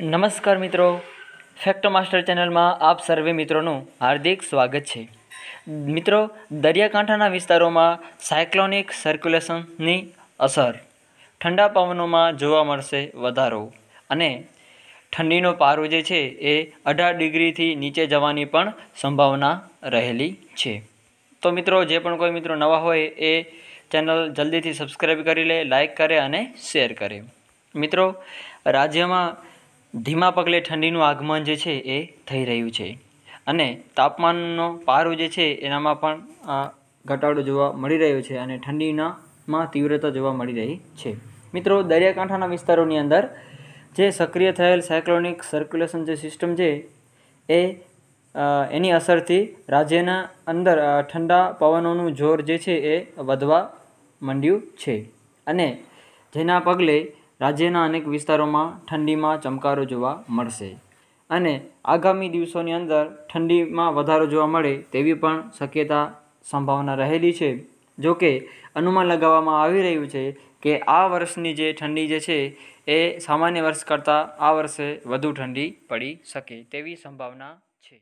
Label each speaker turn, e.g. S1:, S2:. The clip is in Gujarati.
S1: નમસ્કાર મિત્રો ફેક્ટ માસ્ટર ચેનલમાં આપ સર્વે મિત્રોનું હાર્દિક સ્વાગત છે મિત્રો દરિયાકાંઠાના વિસ્તારોમાં સાયક્લોનિક સર્ક્યુલેશનની અસર ઠંડા પવનોમાં જોવા મળશે વધારો અને ઠંડીનો પારો જે છે એ અઢાર ડિગ્રીથી નીચે જવાની પણ સંભાવના રહેલી છે તો મિત્રો જે પણ કોઈ મિત્રો નવા હોય એ ચેનલ જલ્દીથી સબસ્ક્રાઈબ કરી લે લાઇક કરે અને શેર કરે મિત્રો રાજ્યમાં ધીમા પગલે ઠંડીનું આગમન જે છે એ થઈ રહ્યું છે અને તાપમાનનો પારો જે છે એનામાં પણ ઘટાડો જોવા મળી રહ્યો છે અને ઠંડીનામાં તીવ્રતા જોવા મળી રહી છે મિત્રો દરિયાકાંઠાના વિસ્તારોની અંદર જે સક્રિય થયેલ સાયક્લોનિક સર્ક્યુલેશન જે સિસ્ટમ છે એ એની અસરથી રાજ્યના અંદર ઠંડા પવનોનું જોર જે છે એ વધવા માંડ્યું છે અને જેના પગલે રાજ્યના અનેક વિસ્તારોમાં ઠંડીમાં ચમકારો જોવા મળશે અને આગામી દિવસોની અંદર ઠંડીમાં વધારો જોવા મળે તેવી પણ શક્યતા સંભાવના રહેલી છે જોકે અનુમાન લગાવવામાં આવી રહ્યું છે કે આ વર્ષની જે ઠંડી જે છે એ સામાન્ય વર્ષ કરતાં આ વર્ષે વધુ ઠંડી પડી શકે તેવી સંભાવના છે